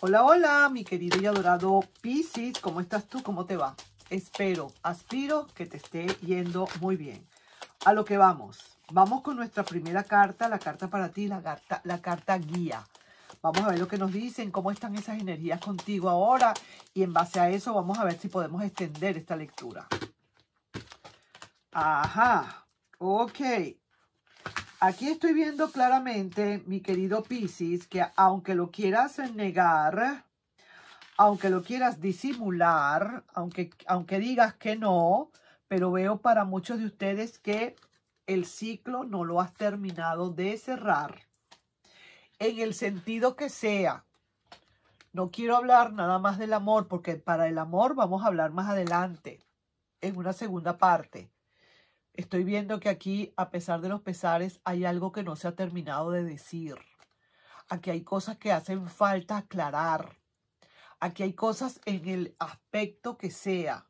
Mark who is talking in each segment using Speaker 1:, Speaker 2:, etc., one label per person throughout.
Speaker 1: Hola, hola, mi querido y adorado Pisces, ¿cómo estás tú? ¿Cómo te va? Espero, aspiro que te esté yendo muy bien. A lo que vamos. Vamos con nuestra primera carta, la carta para ti, la carta, la carta guía. Vamos a ver lo que nos dicen, cómo están esas energías contigo ahora y en base a eso vamos a ver si podemos extender esta lectura. Ajá, ok, Aquí estoy viendo claramente, mi querido Piscis, que aunque lo quieras negar, aunque lo quieras disimular, aunque, aunque digas que no, pero veo para muchos de ustedes que el ciclo no lo has terminado de cerrar. En el sentido que sea. No quiero hablar nada más del amor, porque para el amor vamos a hablar más adelante, en una segunda parte. Estoy viendo que aquí, a pesar de los pesares, hay algo que no se ha terminado de decir. Aquí hay cosas que hacen falta aclarar. Aquí hay cosas en el aspecto que sea.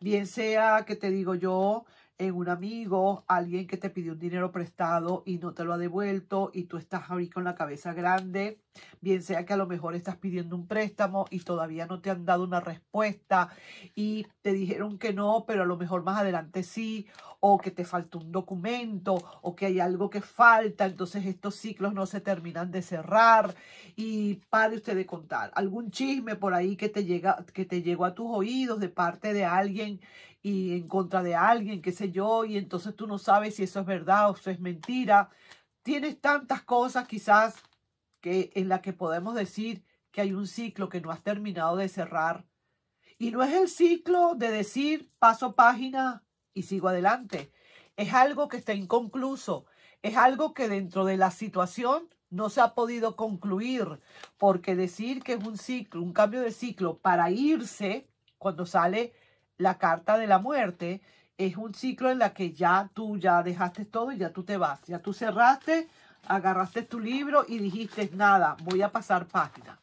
Speaker 1: Bien sea que te digo yo, en un amigo, alguien que te pidió un dinero prestado y no te lo ha devuelto y tú estás ahí con la cabeza grande bien sea que a lo mejor estás pidiendo un préstamo y todavía no te han dado una respuesta y te dijeron que no, pero a lo mejor más adelante sí, o que te faltó un documento, o que hay algo que falta, entonces estos ciclos no se terminan de cerrar y pare usted de contar. Algún chisme por ahí que te, llega, que te llegó a tus oídos de parte de alguien y en contra de alguien, qué sé yo, y entonces tú no sabes si eso es verdad o eso es mentira. Tienes tantas cosas quizás en la que podemos decir que hay un ciclo que no has terminado de cerrar. Y no es el ciclo de decir paso página y sigo adelante. Es algo que está inconcluso. Es algo que dentro de la situación no se ha podido concluir. Porque decir que es un ciclo, un cambio de ciclo para irse cuando sale la carta de la muerte, es un ciclo en la que ya tú ya dejaste todo y ya tú te vas. Ya tú cerraste agarraste tu libro y dijiste, nada, voy a pasar página.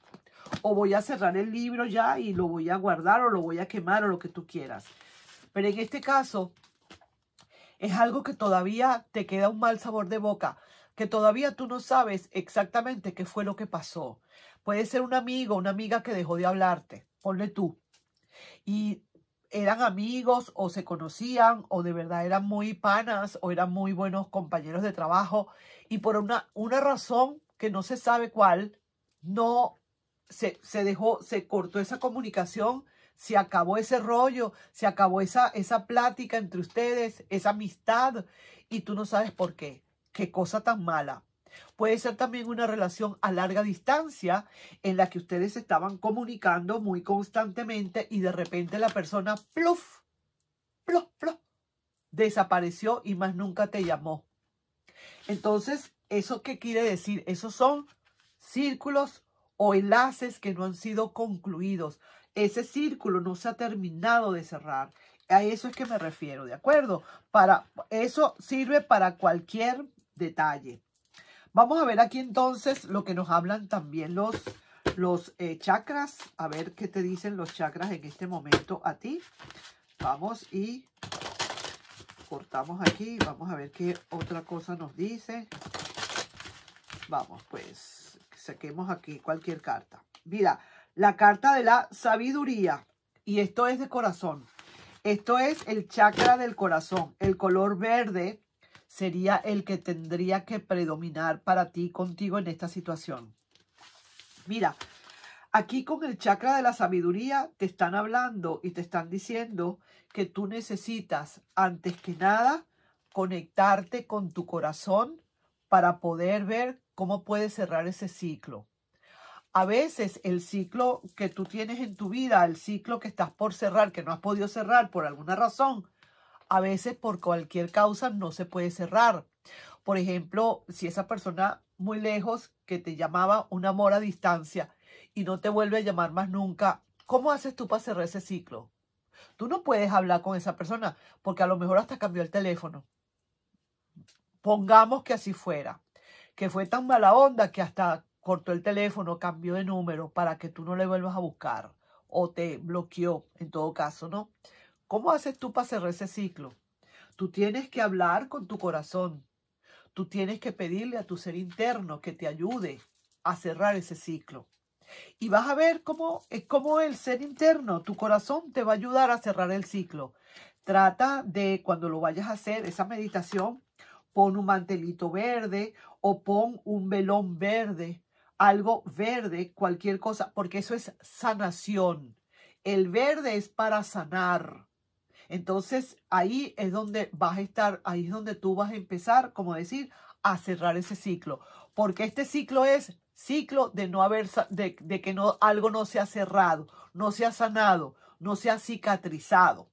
Speaker 1: O voy a cerrar el libro ya y lo voy a guardar o lo voy a quemar o lo que tú quieras. Pero en este caso, es algo que todavía te queda un mal sabor de boca, que todavía tú no sabes exactamente qué fue lo que pasó. Puede ser un amigo, una amiga que dejó de hablarte, ponle tú. Y eran amigos o se conocían o de verdad eran muy panas o eran muy buenos compañeros de trabajo y por una, una razón que no se sabe cuál, no se, se dejó, se cortó esa comunicación, se acabó ese rollo, se acabó esa, esa plática entre ustedes, esa amistad y tú no sabes por qué. Qué cosa tan mala. Puede ser también una relación a larga distancia en la que ustedes estaban comunicando muy constantemente y de repente la persona, pluf, pluf, pluf, desapareció y más nunca te llamó. Entonces, ¿eso qué quiere decir? Esos son círculos o enlaces que no han sido concluidos. Ese círculo no se ha terminado de cerrar. A eso es que me refiero, ¿de acuerdo? Para, eso sirve para cualquier detalle. Vamos a ver aquí entonces lo que nos hablan también los, los eh, chakras. A ver qué te dicen los chakras en este momento a ti. Vamos y cortamos aquí. Vamos a ver qué otra cosa nos dice. Vamos, pues saquemos aquí cualquier carta. Mira, la carta de la sabiduría. Y esto es de corazón. Esto es el chakra del corazón. El color verde sería el que tendría que predominar para ti, contigo en esta situación. Mira, aquí con el chakra de la sabiduría te están hablando y te están diciendo que tú necesitas, antes que nada, conectarte con tu corazón para poder ver cómo puedes cerrar ese ciclo. A veces el ciclo que tú tienes en tu vida, el ciclo que estás por cerrar, que no has podido cerrar por alguna razón, a veces por cualquier causa no se puede cerrar. Por ejemplo, si esa persona muy lejos que te llamaba un amor a distancia y no te vuelve a llamar más nunca, ¿cómo haces tú para cerrar ese ciclo? Tú no puedes hablar con esa persona porque a lo mejor hasta cambió el teléfono. Pongamos que así fuera, que fue tan mala onda que hasta cortó el teléfono, cambió de número para que tú no le vuelvas a buscar o te bloqueó en todo caso, ¿no? ¿Cómo haces tú para cerrar ese ciclo? Tú tienes que hablar con tu corazón. Tú tienes que pedirle a tu ser interno que te ayude a cerrar ese ciclo. Y vas a ver cómo, eh, cómo el ser interno, tu corazón, te va a ayudar a cerrar el ciclo. Trata de, cuando lo vayas a hacer, esa meditación, pon un mantelito verde o pon un velón verde, algo verde, cualquier cosa, porque eso es sanación. El verde es para sanar. Entonces ahí es donde vas a estar, ahí es donde tú vas a empezar, como decir, a cerrar ese ciclo. Porque este ciclo es ciclo de no haber, de, que no, algo no se ha cerrado, no se ha sanado, no se ha cicatrizado.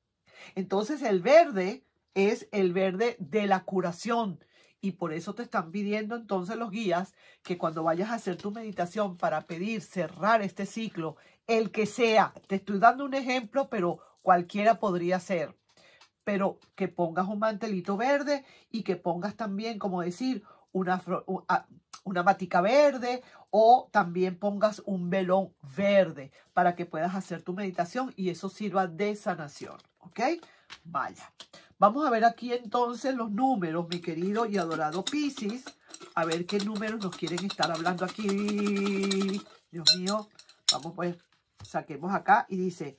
Speaker 1: Entonces el verde es el verde de la curación. Y por eso te están pidiendo entonces los guías que cuando vayas a hacer tu meditación para pedir cerrar este ciclo, el que sea, te estoy dando un ejemplo, pero cualquiera podría ser, pero que pongas un mantelito verde y que pongas también, como decir, una, ah, una matica verde o también pongas un velón verde para que puedas hacer tu meditación y eso sirva de sanación, ¿ok? Vaya, vamos a ver aquí entonces los números, mi querido y adorado Pisces, a ver qué números nos quieren estar hablando aquí. Dios mío, vamos pues, saquemos acá y dice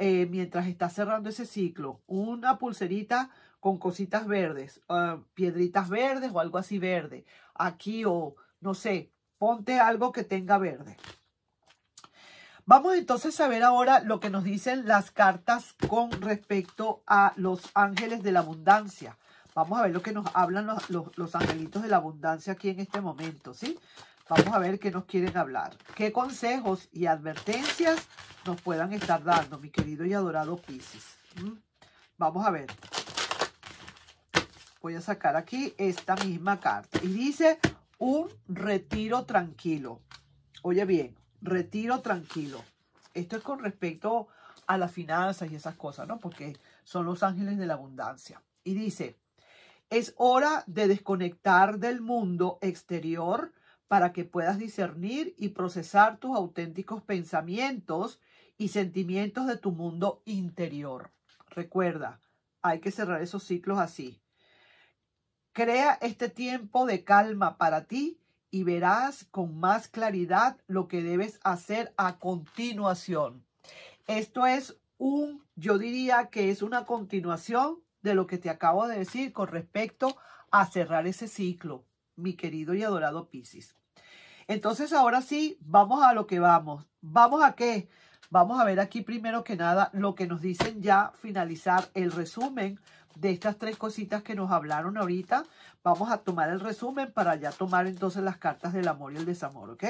Speaker 1: Eh, mientras está cerrando ese ciclo, una pulserita con cositas verdes, ah, piedritas verdes o algo así verde. Aquí o, no sé, ponte algo que tenga verde. Vamos entonces a ver ahora lo que nos dicen las cartas con respecto a los ángeles de la abundancia. Vamos a ver lo que nos hablan los, los, los angelitos de la abundancia aquí en este momento, ¿sí? Vamos a ver qué nos quieren hablar. ¿Qué consejos y advertencias nos puedan estar dando, mi querido y adorado Pisces. ¿Mm? Vamos a ver. Voy a sacar aquí esta misma carta. Y dice, un retiro tranquilo. Oye bien, retiro tranquilo. Esto es con respecto a las finanzas y esas cosas, ¿no? Porque son los ángeles de la abundancia. Y dice, es hora de desconectar del mundo exterior para que puedas discernir y procesar tus auténticos pensamientos y sentimientos de tu mundo interior. Recuerda, hay que cerrar esos ciclos así. Crea este tiempo de calma para ti y verás con más claridad lo que debes hacer a continuación. Esto es un, yo diría que es una continuación de lo que te acabo de decir con respecto a cerrar ese ciclo mi querido y adorado Pisces. Entonces ahora sí, vamos a lo que vamos. ¿Vamos a qué? Vamos a ver aquí primero que nada lo que nos dicen ya finalizar el resumen de estas tres cositas que nos hablaron ahorita. Vamos a tomar el resumen para ya tomar entonces las cartas del amor y el desamor, ¿ok?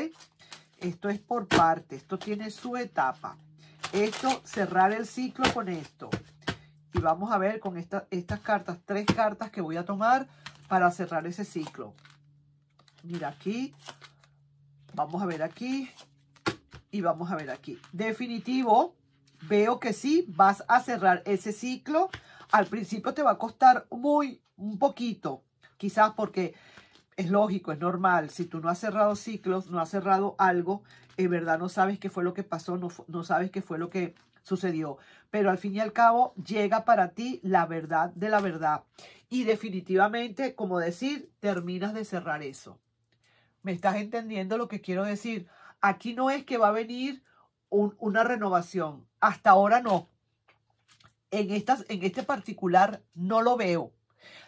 Speaker 1: Esto es por parte, esto tiene su etapa. Esto, cerrar el ciclo con esto. Y vamos a ver con estas cartas, tres cartas que voy a tomar para cerrar ese ciclo mira aquí, vamos a ver aquí y vamos a ver aquí. Definitivo, veo que sí, vas a cerrar ese ciclo. Al principio te va a costar muy, un poquito, quizás porque es lógico, es normal. Si tú no has cerrado ciclos, no has cerrado algo, en verdad no sabes qué fue lo que pasó, no, no sabes qué fue lo que sucedió. Pero al fin y al cabo llega para ti la verdad de la verdad. Y definitivamente, como decir, terminas de cerrar eso. ¿Me estás entendiendo lo que quiero decir? Aquí no es que va a venir una renovación. Hasta ahora no. En, estas, en este particular no lo veo.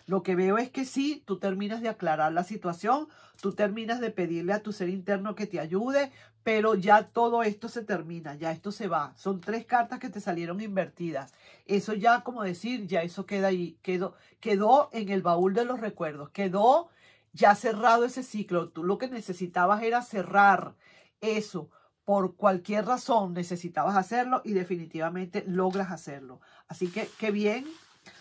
Speaker 1: Lo que veo es que sí, tú terminas de aclarar la situación, tú terminas de pedirle a tu ser interno que te ayude, pero ya todo esto se termina, ya esto se va. Son tres cartas que te salieron invertidas. Eso ya, como decir, ya eso queda ahí, quedó, quedó en el baúl de los recuerdos, quedó ya cerrado ese ciclo, tú lo que necesitabas era cerrar eso. Por cualquier razón necesitabas hacerlo y definitivamente logras hacerlo. Así que qué bien.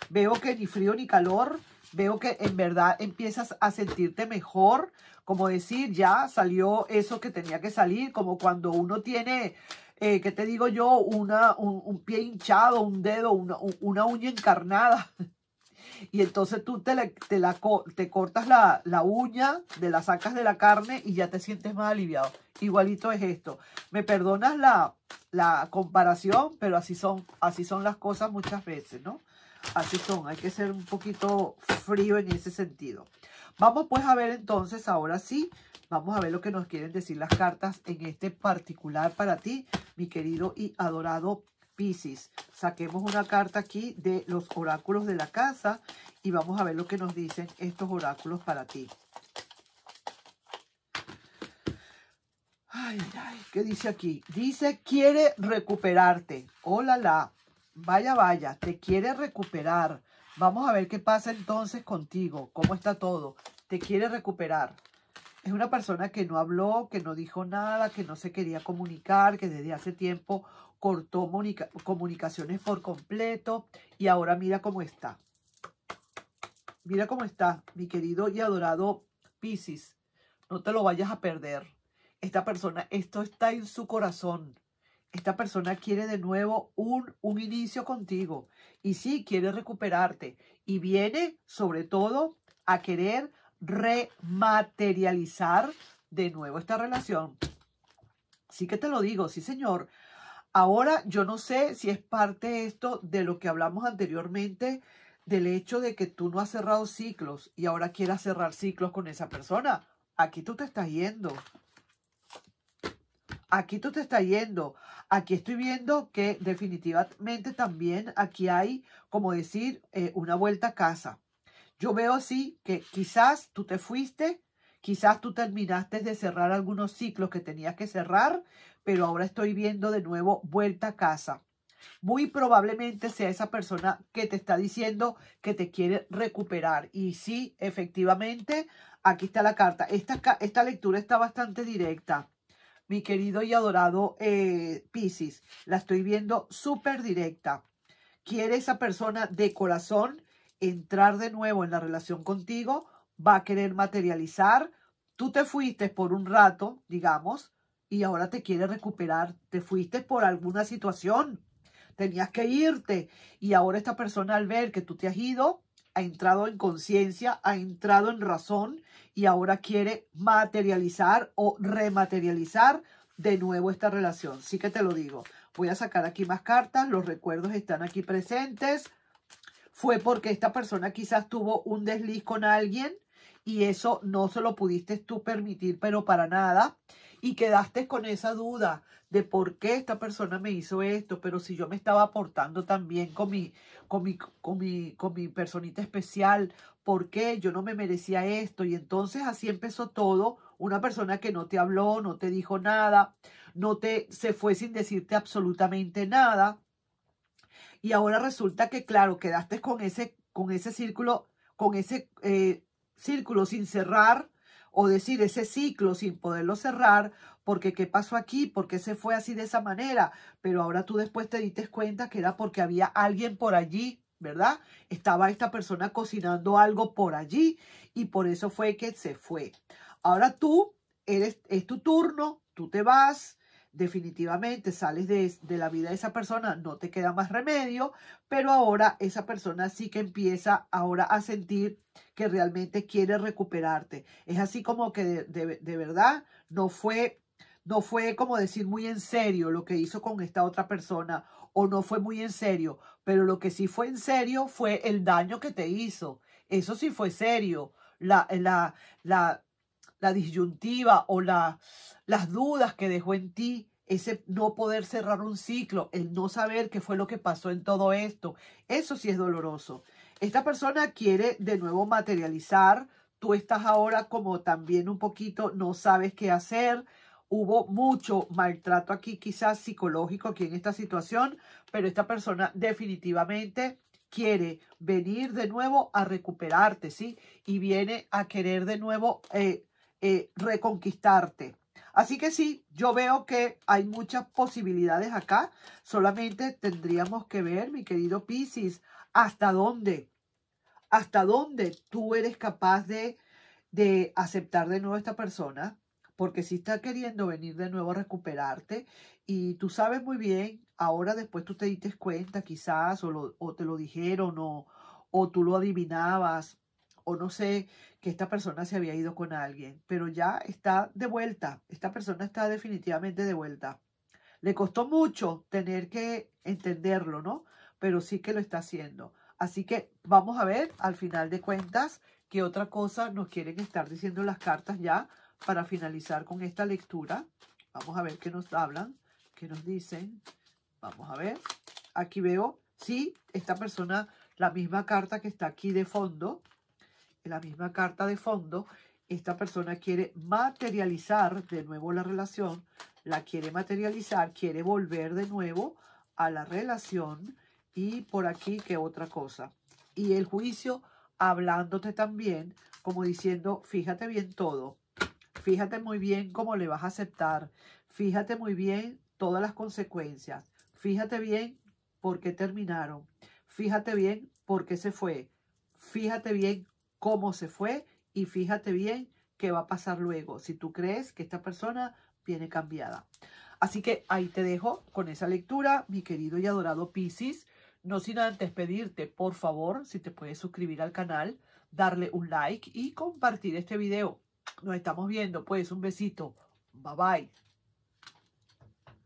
Speaker 1: Veo que ni frío ni calor. Veo que en verdad empiezas a sentirte mejor. Como decir, ya salió eso que tenía que salir. Como cuando uno tiene eh, ¿qué te digo yo? Una, un, pie hinchado, un dedo, una uña encarnada. y entonces tú te, te, cortas la, uña, de la sacas de la carne y ya te sientes más aliviado. Igualito es esto. Me perdonas la, comparación, pero así son, así son las cosas muchas veces, ¿no? Así son, hay que ser un poquito frío en ese sentido. Vamos pues a ver entonces, ahora sí, vamos a ver lo que nos quieren decir las cartas en este particular para ti, mi querido y adorado Pisces, saquemos una carta aquí de los oráculos de la casa y vamos a ver lo que nos dicen estos oráculos para ti. Ay, ay, ¿qué dice aquí? Dice, quiere recuperarte. Hola, la. Vaya, vaya, te quiere recuperar. Vamos a ver qué pasa entonces contigo, cómo está todo. Te quiere recuperar es una persona que no habló, que no dijo nada, que no se quería comunicar, que desde hace tiempo cortó comunicaciones por completo y ahora mira cómo está. Mira cómo está, mi querido y adorado Piscis. No te lo vayas a perder. Esta persona, esto está en su corazón. Esta persona quiere de nuevo un, un inicio contigo. Y sí, quiere recuperarte. Y viene, sobre todo, a querer rematerializar de nuevo esta relación. Sí que te lo digo, sí señor. Ahora yo no sé si es parte esto de lo que hablamos anteriormente del hecho de que tú no has cerrado ciclos y ahora quieras cerrar ciclos con esa persona. Aquí tú te estás yendo. Aquí tú te estás yendo. Aquí estoy viendo que definitivamente también aquí hay, como decir, eh, una vuelta a casa. Yo veo así que quizás tú te fuiste, quizás tú terminaste de cerrar algunos ciclos que tenías que cerrar, pero ahora estoy viendo de nuevo vuelta a casa. Muy probablemente sea esa persona que te está diciendo que te quiere recuperar. Y sí, efectivamente, aquí está la carta. Esta, esta lectura está bastante directa. Mi querido y adorado eh, la estoy viendo súper directa. Quiere esa persona de corazón entrar de nuevo en la relación contigo, va a querer materializar. Tú te fuiste por un rato, digamos, y ahora te quiere recuperar. Te fuiste por alguna situación, tenías que irte y ahora esta persona al ver que tú te has ido, ha entrado en conciencia, ha entrado en razón y ahora quiere materializar o rematerializar de nuevo esta relación. Sí que te lo digo. Voy a sacar aquí más cartas, los recuerdos están aquí presentes fue porque esta persona quizás tuvo un desliz con alguien y eso no se lo pudiste tú permitir, pero para nada. Y quedaste con esa duda de por qué esta persona me hizo esto, pero si yo me estaba aportando también con mi, con mi, con mi, con mi personita especial, ¿por qué yo no me merecía esto? Y entonces así empezó todo. Una persona que no te habló, no te dijo nada, no te se fue sin decirte absolutamente nada. Y ahora resulta que, claro, quedaste con ese, con ese círculo, con ese eh, círculo sin cerrar, o decir ese ciclo sin poderlo cerrar, porque qué pasó aquí, porque se fue así de esa manera, pero ahora tú después te diste cuenta que era porque había alguien por allí, ¿verdad? Estaba esta persona cocinando algo por allí y por eso fue que se fue. Ahora tú eres es tu turno, tú te vas, definitivamente sales de, la vida de esa persona, no te queda más remedio, pero ahora esa persona sí que empieza ahora a sentir que realmente quiere recuperarte. Es así como que de, de verdad no fue, no fue como decir muy en serio lo que hizo con esta otra persona o no fue muy en serio, pero lo que sí fue en serio fue el daño que te hizo. Eso sí fue serio. La, la, la, la disyuntiva o las dudas que dejó en ti, ese no poder cerrar un ciclo, el no saber qué fue lo que pasó en todo esto, eso sí es doloroso. Esta persona quiere de nuevo materializar, tú estás ahora como también un poquito, no sabes qué hacer, hubo mucho maltrato aquí quizás psicológico aquí en esta situación, pero esta persona definitivamente quiere venir de nuevo a recuperarte, ¿sí? Y viene a querer de nuevo eh, eh, reconquistarte. Así que sí, yo veo que hay muchas posibilidades acá. Solamente tendríamos que ver, mi querido Piscis, hasta dónde, hasta dónde tú eres capaz de, de aceptar de nuevo a esta persona, porque si está queriendo venir de nuevo a recuperarte y tú sabes muy bien, ahora después tú te diste cuenta quizás o, te lo dijeron o tú lo adivinabas o no sé que esta persona se había ido con alguien, pero ya está de vuelta, esta persona está definitivamente de vuelta. Le costó mucho tener que entenderlo, ¿no? Pero sí que lo está haciendo. Así que vamos a ver al final de cuentas qué otra cosa nos quieren estar diciendo las cartas ya para finalizar con esta lectura. Vamos a ver qué nos hablan, qué nos dicen. Vamos a ver. Aquí veo, sí, esta persona, la misma carta que está aquí de fondo, en la misma carta de fondo, esta persona quiere materializar de nuevo la relación, la quiere materializar, quiere volver de nuevo a la relación y por aquí que otra cosa. Y el juicio hablándote también, como diciendo, fíjate bien todo, fíjate muy bien cómo le vas a aceptar, fíjate muy bien todas las consecuencias, fíjate bien por qué terminaron, fíjate bien por qué se fue, fíjate bien cómo se fue y fíjate bien qué va a pasar luego si tú crees que esta persona viene cambiada. Así que ahí te dejo con esa lectura, mi querido y adorado Piscis. No sin antes pedirte, por favor, si te puedes suscribir al canal, darle un like y compartir este video. Nos estamos viendo, pues un besito. Bye bye.